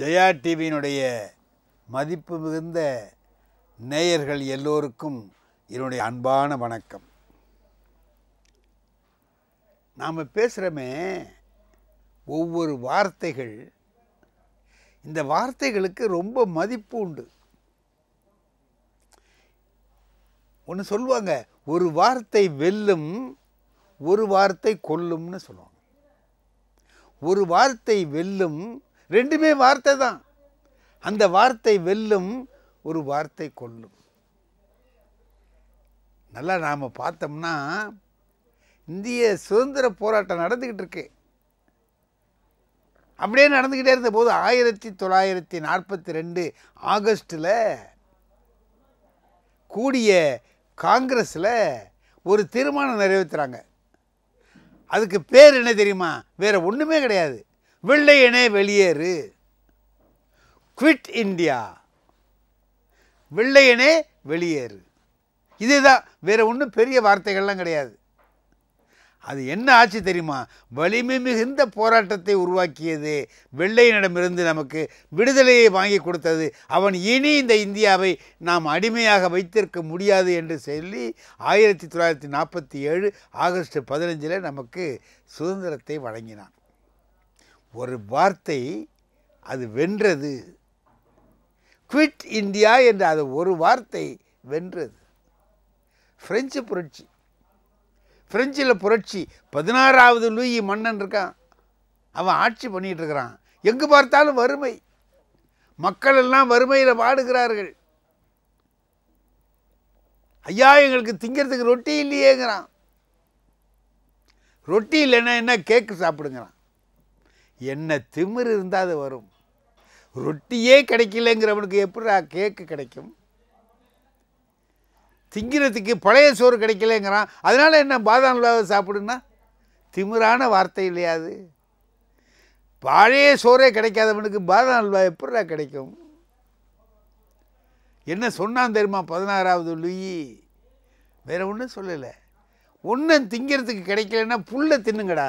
ஜெயா டிவியினுடைய மதிப்பு மிகுந்த நேயர்கள் எல்லோருக்கும் என்னுடைய அன்பான வணக்கம் நாம் பேசுகிறோமே ஒவ்வொரு வார்த்தைகள் இந்த வார்த்தைகளுக்கு ரொம்ப மதிப்பு உண்டு ஒன்று சொல்லுவாங்க ஒரு வார்த்தை வெல்லும் ஒரு வார்த்தை கொல்லும்னு சொல்லுவாங்க ஒரு வார்த்தை வெல்லும் ரெண்டுமே வார்த்தை தான் அந்த வார்த்தை வெல்லும் ஒரு வார்த்தை கொல்லும் நல்லா நாம் பார்த்தோம்னா இந்திய சுதந்திர போராட்டம் நடந்துக்கிட்டு இருக்கு அப்படியே நடந்துக்கிட்டே இருந்தபோது ஆயிரத்தி தொள்ளாயிரத்தி நாற்பத்தி ரெண்டு ஆகஸ்டில் கூடிய காங்கிரஸில் ஒரு தீர்மானம் நிறைவேற்றுறாங்க அதுக்கு பேர் என்ன தெரியுமா வேறு ஒன்றுமே கிடையாது வெள்ளையனே வெளியேறு குவிட் இந்தியா வெள்ளையனே வெளியேறு இதுதான் வேறு ஒன்றும் பெரிய வார்த்தைகள்லாம் கிடையாது அது என்ன ஆச்சு தெரியுமா வலிமை மிகுந்த போராட்டத்தை உருவாக்கியது வெள்ளையனிடமிருந்து நமக்கு விடுதலையை வாங்கி கொடுத்தது அவன் இனி இந்த இந்தியாவை நாம் அடிமையாக வைத்திருக்க முடியாது என்று சொல்லி ஆயிரத்தி தொள்ளாயிரத்தி நாற்பத்தி ஏழு ஆகஸ்ட் பதினஞ்சில் நமக்கு சுதந்திரத்தை வழங்கினான் ஒரு வார்த்தை அது வென்றது குவிட் இந்தியா என்ற அது ஒரு வார்த்தை வென்றது ஃப்ரெஞ்சு புரட்சி ஃப்ரெஞ்சில் புரட்சி பதினாறாவது லூயி மன்னன் இருக்கான் அவன் ஆட்சி பண்ணிகிட்டு இருக்கிறான் எங்கே பார்த்தாலும் வறுமை மக்கள் எல்லாம் வறுமையில் வாடுகிறார்கள் ஐயா எங்களுக்கு திங்கிறதுக்கு ரொட்டி இல்லையேங்கிறான் ரொட்டி இல்லைன்னா என்ன கேக்கு சாப்பிடுங்கிறான் என்ன திமிர் இருந்தால் அது வரும் ரொட்டியே கிடைக்கலங்கிறவனுக்கு எப்படா கேக்கு கிடைக்கும் திங்கிறதுக்கு பழைய சோறு கிடைக்கலங்கிறான் அதனால் என்ன பாதாம் உலாவை சாப்பிடுன்னா திமிரான வார்த்தை இல்லையா அது பழைய சோறே கிடைக்காதவனுக்கு பாதாம் அல்வா எப்படிடா கிடைக்கும் என்ன சொன்னான் தெரியுமா பதினாறாவது லுயி வேறு ஒன்றும் சொல்லலை ஒன்றும் திங்கிறதுக்கு கிடைக்கலன்னா புல்லை தின்னுங்கடா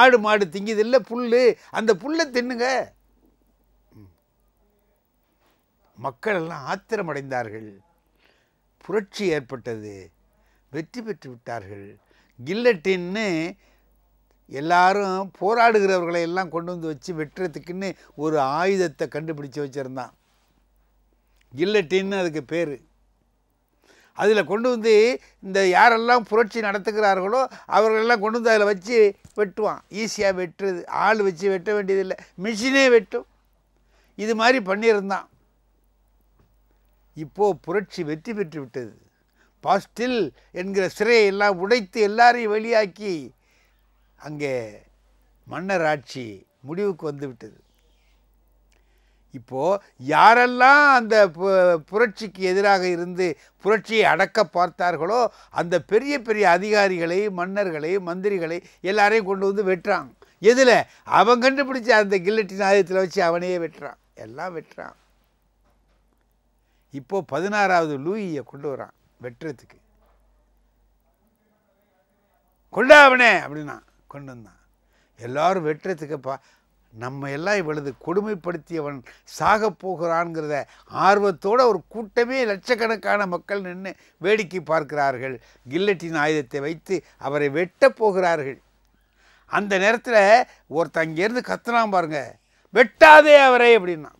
ஆடு மாடு இல்லை புல் அந்த புல்லை தின்னுங்க மக்கள் எல்லாம் ஆத்திரமடைந்தார்கள் புரட்சி ஏற்பட்டது வெற்றி பெற்று விட்டார்கள் கில்லட்டின்னு எல்லாரும் போராடுகிறவர்களை எல்லாம் கொண்டு வந்து வச்சு வெட்டுறதுக்குன்னு ஒரு ஆயுதத்தை கண்டுபிடிச்சு வச்சுருந்தான் கில்லட்டின்னு அதுக்கு பேர் அதில் கொண்டு வந்து இந்த யாரெல்லாம் புரட்சி நடத்துகிறார்களோ அவர்களெல்லாம் கொண்டு வந்து அதில் வச்சு வெட்டுவான் ஈஸியாக வெட்டுறது ஆள் வச்சு வெட்ட வேண்டியதில்லை மிஷினே வெட்டும் இது மாதிரி பண்ணியிருந்தான் இப்போது புரட்சி வெற்றி பெற்று விட்டது பாஸ்டில் என்கிற சிறையை எல்லாம் உடைத்து எல்லாரையும் வெளியாக்கி அங்கே மன்னர் ஆட்சி முடிவுக்கு விட்டது இப்போது யாரெல்லாம் அந்த புரட்சிக்கு எதிராக இருந்து புரட்சியை அடக்க பார்த்தார்களோ அந்த பெரிய பெரிய அதிகாரிகளை மன்னர்களை மந்திரிகளை எல்லாரையும் கொண்டு வந்து வெட்டுறான் எதில் அவன் கண்டுபிடிச்ச அந்த கில்லட்டின் ஆயுதத்தில் வச்சு அவனையே வெட்டுறான் எல்லாம் வெட்டுறான் இப்போது பதினாறாவது லூயியை கொண்டு வரான் வெட்டுறதுக்கு கொண்டா அவனே அப்படின்னா கொண்டு வந்தான் எல்லோரும் வெட்டுறதுக்கு பா நம்ம எல்லாம் இவ்வளவு கொடுமைப்படுத்தியவன் சாக போகிறான்ங்கிறத ஆர்வத்தோடு ஒரு கூட்டமே லட்சக்கணக்கான மக்கள் நின்று வேடிக்கை பார்க்கிறார்கள் கில்லட்டின் ஆயுதத்தை வைத்து அவரை வெட்டப் போகிறார்கள் அந்த நேரத்தில் ஒருத்தங்கேருந்து கத்துனா பாருங்க வெட்டாதே அவரே அப்படின்னா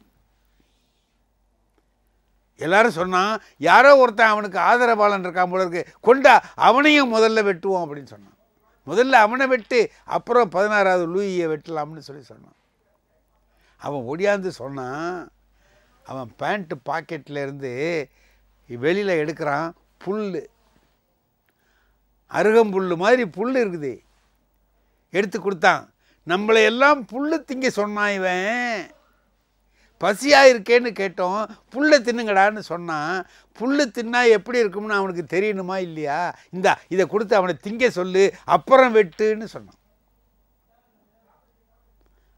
எல்லாரும் சொன்னான் யாரோ ஒருத்தன் அவனுக்கு ஆதரவாளன் இருக்கான் போல இருக்கு கொண்டா அவனையும் முதல்ல வெட்டுவோம் அப்படின்னு சொன்னான் முதல்ல அவனை வெட்டு அப்புறம் பதினாறாவது லூயை வெட்டலாம்னு சொல்லி சொன்னான் அவன் ஒடியாந்து சொன்னான் அவன் பேண்ட்டு பாக்கெட்லேருந்து வெளியில் எடுக்கிறான் புல் அருகம்புல் மாதிரி புல் இருக்குது எடுத்து கொடுத்தான் நம்மளை எல்லாம் புல்லு திங்க சொன்னான் இவன் பசியாக இருக்கேன்னு கேட்டோம் புல்லை தின்னுங்கடான்னு சொன்னான் புல் தின்னா எப்படி இருக்கும்னு அவனுக்கு தெரியணுமா இல்லையா இந்தா இதை கொடுத்து அவனை திங்க சொல்லு அப்புறம் வெட்டுன்னு சொன்னான்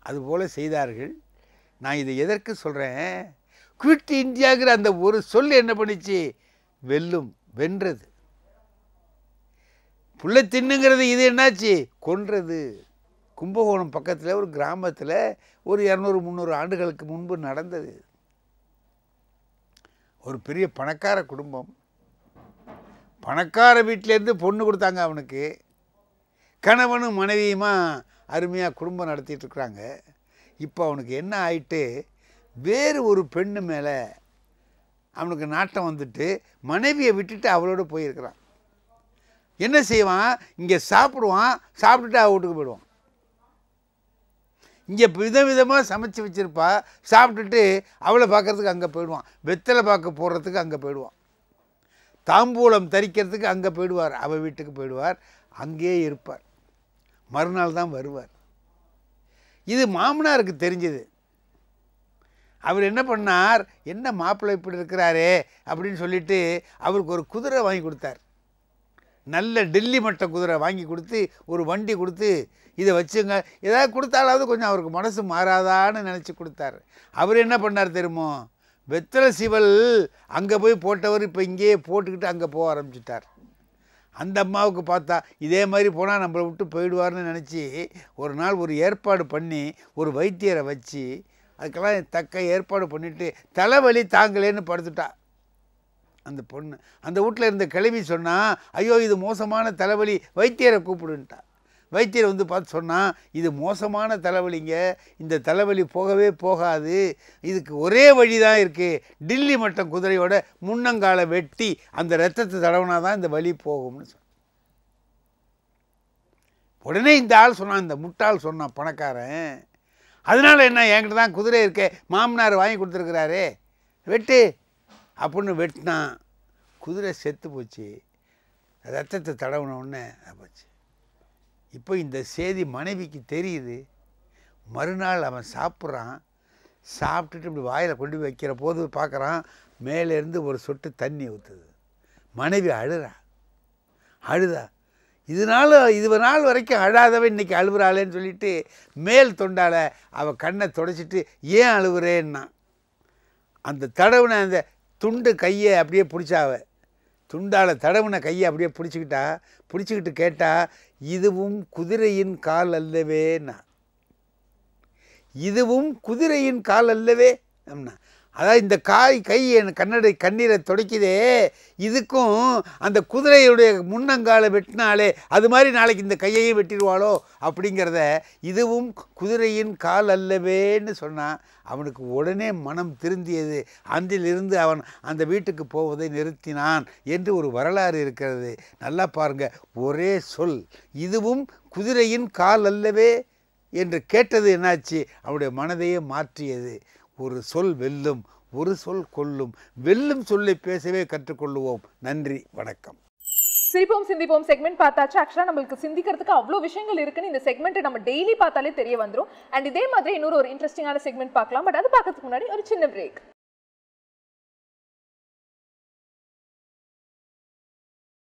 அதுபோல் செய்தார்கள் நான் இதை எதற்கு சொல்கிறேன் குவிட் இந்தியாங்கிற அந்த ஒரு சொல் என்ன பண்ணிச்சு வெல்லும் வென்றது புள்ள தின்னுங்கிறது இது என்னாச்சு கொன்றது கும்பகோணம் பக்கத்தில் ஒரு கிராமத்தில் ஒரு இரநூறு முந்நூறு ஆண்டுகளுக்கு முன்பு நடந்தது ஒரு பெரிய பணக்கார குடும்பம் பணக்கார வீட்டிலேருந்து பொண்ணு கொடுத்தாங்க அவனுக்கு கணவனும் மனைவியுமா அருமையாக குடும்பம் நடத்திட்டு இருக்கிறாங்க இப்போ அவனுக்கு என்ன ஆயிட்டு வேறு ஒரு பெண்ணு மேலே அவனுக்கு நாட்டம் வந்துட்டு மனைவியை விட்டுட்டு அவளோட போயிருக்கிறான் என்ன செய்வான் இங்கே சாப்பிடுவான் சாப்பிட்டுட்டு அவள் வீட்டுக்கு போயிடுவான் இங்கே விதவிதமாக சமைச்சு வச்சுருப்பா சாப்பிட்டுட்டு அவளை பார்க்குறதுக்கு அங்கே போயிடுவான் வெத்தலை பார்க்க போடுறதுக்கு அங்கே போயிடுவான் தாம்பூலம் தரிக்கிறதுக்கு அங்கே போயிடுவார் அவள் வீட்டுக்கு போயிடுவார் அங்கேயே இருப்பார் மறுநாள் தான் வருவார் இது மாமனாருக்கு தெரிஞ்சது அவர் என்ன பண்ணார் என்ன மாப்பிள்ளை இப்படி இருக்கிறாரே அப்படின்னு சொல்லிட்டு அவருக்கு ஒரு குதிரை வாங்கி கொடுத்தார் நல்ல டெல்லி மட்ட குதிரை வாங்கி கொடுத்து ஒரு வண்டி கொடுத்து இதை வச்சுங்க ஏதாவது கொடுத்தாலாவது கொஞ்சம் அவருக்கு மனசு மாறாதான்னு நினச்சி கொடுத்தாரு அவர் என்ன பண்ணார் தெரியுமோ வெத்தலை சிவல் அங்கே போய் போட்டவர் இப்போ இங்கேயே போட்டுக்கிட்டு அங்கே போக ஆரம்பிச்சிட்டார் அந்த அம்மாவுக்கு பார்த்தா இதே மாதிரி போனால் நம்மளை விட்டு போயிடுவார்னு நினச்சி ஒரு நாள் ஒரு ஏற்பாடு பண்ணி ஒரு வைத்தியரை வச்சு அதுக்கெல்லாம் தக்க ஏற்பாடு பண்ணிவிட்டு தலைவலி தாங்களேன்னு படுத்துட்டா அந்த பொண்ணு அந்த வீட்டில் இருந்த கிளவி சொன்னால் ஐயோ இது மோசமான தலைவலி வைத்தியரை கூப்பிடுன்ட்டா வைத்தியர் வந்து பார்த்து சொன்னால் இது மோசமான தலைவலிங்க இந்த தலைவலி போகவே போகாது இதுக்கு ஒரே வழி தான் இருக்குது டில்லி மட்டம் குதிரையோட முன்னங்காலை வெட்டி அந்த ரத்தத்தை தடவுனா தான் இந்த வழி போகும்னு சொன்ன உடனே இந்த ஆள் சொன்னான் இந்த முட்டாள் சொன்னான் பணக்காரன் அதனால் என்ன என்கிட்ட தான் குதிரை இருக்கே மாமனார் வாங்கி கொடுத்துருக்குறாரு வெட்டு அப்படின்னு வெட்டினான் குதிரை செத்து போச்சு ரத்தத்தை தடவுன உடனே போச்சு இப்போ இந்த செய்தி மனைவிக்கு தெரியுது மறுநாள் அவன் சாப்பிட்றான் சாப்பிட்டுட்டு இப்படி வாயில் கொண்டு வைக்கிற போது பார்க்குறான் மேலேருந்து ஒரு சொட்டு தண்ணி ஊற்றுது மனைவி அழுறா அழுதா இதனால் இது நாள் வரைக்கும் அழாதவன் இன்றைக்கி அழுகுறாளேன்னு சொல்லிட்டு மேல் தொண்டால் அவள் கண்ணை தொடச்சிட்டு ஏன் அழுகுறேன்னா அந்த தடவுன அந்த துண்டு கையை அப்படியே பிடிச்சாவை துண்டால் தடவுன கையை அப்படியே பிடிச்சிக்கிட்டா பிடிச்சிக்கிட்டு கேட்டால் இதுவும் குதிரையின் கால் நான் இதுவும் குதிரையின் கால் அல்லவே அப்படின்னா அதாவது இந்த காய் கை என் கண்ணடை கண்ணீரை துடைக்குதே இதுக்கும் அந்த குதிரையுடைய முன்னங்காலை வெட்டினாலே அது மாதிரி நாளைக்கு இந்த கையையும் வெட்டிடுவாளோ அப்படிங்கிறத இதுவும் குதிரையின் கால் அல்லவேன்னு சொன்னான் அவனுக்கு உடனே மனம் திருந்தியது அன்றிலிருந்து அவன் அந்த வீட்டுக்கு போவதை நிறுத்தினான் என்று ஒரு வரலாறு இருக்கிறது நல்லா பாருங்கள் ஒரே சொல் இதுவும் குதிரையின் கால் அல்லவே என்று கேட்டது என்னாச்சு அவனுடைய மனதையே மாற்றியது ஒரு சொல் வெல்லும் ஒரு சொல் கொல்லும் வெல்லும் சொல்லை பேசவே கற்றுக்கொள்ளுவோம் நன்றி வணக்கம் சிரிப்போம் சிந்திப்போம் செக்மெண்ட் பார்த்தாச்சு ஆக்சுவலாக நம்மளுக்கு சிந்திக்கிறதுக்கு அவ்வளோ விஷயங்கள் இருக்குன்னு இந்த செக்மெண்ட்டை நம்ம டெய்லி பார்த்தாலே தெரிய வந்துடும் அண்ட் இதே மாதிரி இன்னொரு ஒரு இன்ட்ரெஸ்டிங்கான செக்மெண்ட் பார்க்கலாம் பட் அது பார்க்கறதுக்கு முன்னாடி ஒரு சின்ன பிரேக்